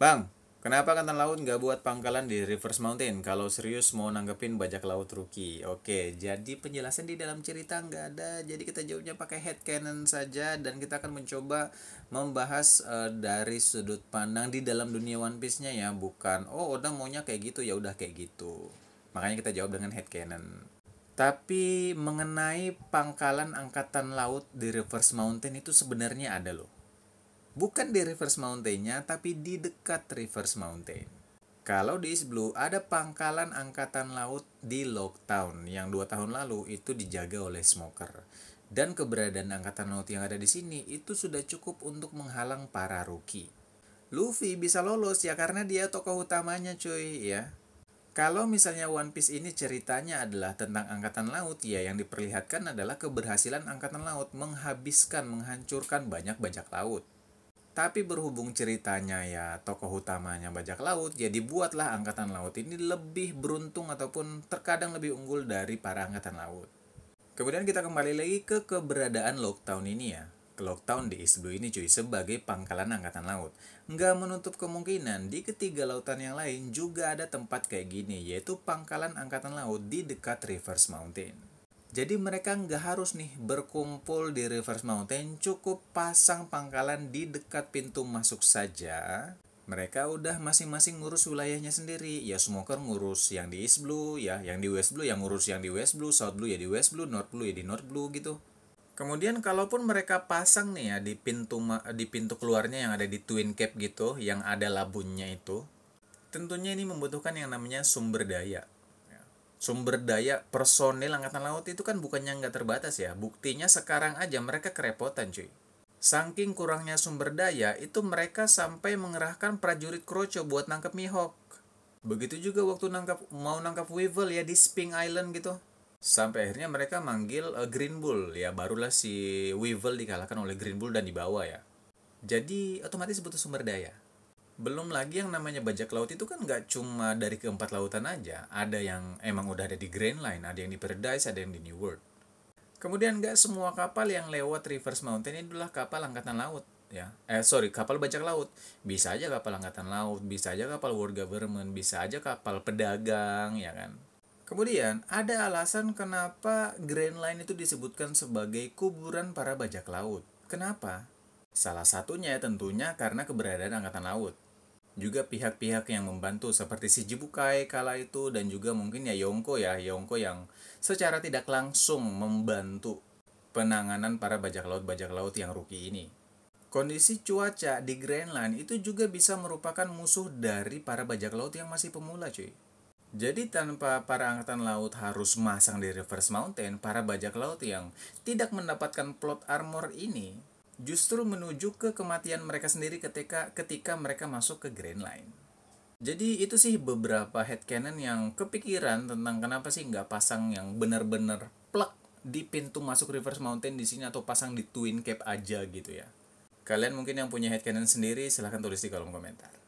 Bang, kenapa angkatan laut nggak buat pangkalan di Rivers Mountain? Kalau serius mau nanggepin bajak laut Ruki. Oke, jadi penjelasan di dalam cerita nggak ada. Jadi kita jawabnya pakai head cannon saja dan kita akan mencoba membahas uh, dari sudut pandang di dalam dunia One Piece-nya ya, bukan oh udah maunya kayak gitu ya udah kayak gitu. Makanya kita jawab dengan head cannon. Tapi mengenai pangkalan angkatan laut di Reverse Mountain itu sebenarnya ada loh Bukan di reverse mountainnya, tapi di dekat reverse mountain. Kalau di East Blue, ada pangkalan angkatan laut di Lockdown yang dua tahun lalu itu dijaga oleh smoker. Dan keberadaan angkatan laut yang ada di sini itu sudah cukup untuk menghalang para rookie. Luffy bisa lolos ya karena dia tokoh utamanya cuy ya. Kalau misalnya One Piece ini ceritanya adalah tentang angkatan laut, ya yang diperlihatkan adalah keberhasilan angkatan laut menghabiskan, menghancurkan banyak bajak laut. Tapi berhubung ceritanya ya tokoh utamanya bajak laut, jadi ya buatlah angkatan laut ini lebih beruntung ataupun terkadang lebih unggul dari para angkatan laut. Kemudian kita kembali lagi ke keberadaan Lockdown ini ya. Lockdown di East Blue ini cuy sebagai pangkalan angkatan laut. Nggak menutup kemungkinan di ketiga lautan yang lain juga ada tempat kayak gini yaitu pangkalan angkatan laut di dekat Rivers Mountain. Jadi mereka nggak harus nih berkumpul di Reverse Mountain, cukup pasang pangkalan di dekat pintu masuk saja. Mereka udah masing-masing ngurus wilayahnya sendiri. Ya smoker ngurus yang di East Blue, ya yang di West Blue, yang ngurus yang di West Blue, South Blue ya di West Blue, North Blue ya di North Blue gitu. Kemudian kalaupun mereka pasang nih ya di pintu di pintu keluarnya yang ada di Twin Cap gitu, yang ada labunnya itu, tentunya ini membutuhkan yang namanya sumber daya sumber daya personil angkatan laut itu kan bukannya nggak terbatas ya. Buktinya sekarang aja mereka kerepotan cuy. Saking kurangnya sumber daya, itu mereka sampai mengerahkan prajurit kroco buat nangkep Mihawk. Begitu juga waktu nangkap mau nangkap Weevil ya di Spring Island gitu. Sampai akhirnya mereka manggil uh, Green Bull ya barulah si Weevil dikalahkan oleh Green Bull dan dibawa ya. Jadi otomatis butuh sumber daya belum lagi yang namanya bajak laut itu kan nggak cuma dari keempat lautan aja ada yang emang udah ada di Grand Line ada yang di Paradise ada yang di New World kemudian nggak semua kapal yang lewat Rivers Mountain ini adalah kapal angkatan laut ya eh sorry kapal bajak laut bisa aja kapal angkatan laut bisa aja kapal world government bisa aja kapal pedagang ya kan kemudian ada alasan kenapa Grand Line itu disebutkan sebagai kuburan para bajak laut kenapa Salah satunya tentunya karena keberadaan angkatan laut juga pihak-pihak yang membantu seperti si Jibukai kala itu dan juga mungkin ya Yongko ya Yongko yang secara tidak langsung membantu penanganan para bajak laut-bajak laut yang rugi ini. Kondisi cuaca di Greenland itu juga bisa merupakan musuh dari para bajak laut yang masih pemula cuy. Jadi tanpa para angkatan laut harus masang di Reverse Mountain, para bajak laut yang tidak mendapatkan plot armor ini justru menuju ke kematian mereka sendiri ketika ketika mereka masuk ke green Line. Jadi itu sih beberapa head cannon yang kepikiran tentang kenapa sih nggak pasang yang benar-benar plak di pintu masuk Reverse Mountain di sini atau pasang di Twin Cape aja gitu ya. Kalian mungkin yang punya head cannon sendiri silahkan tulis di kolom komentar.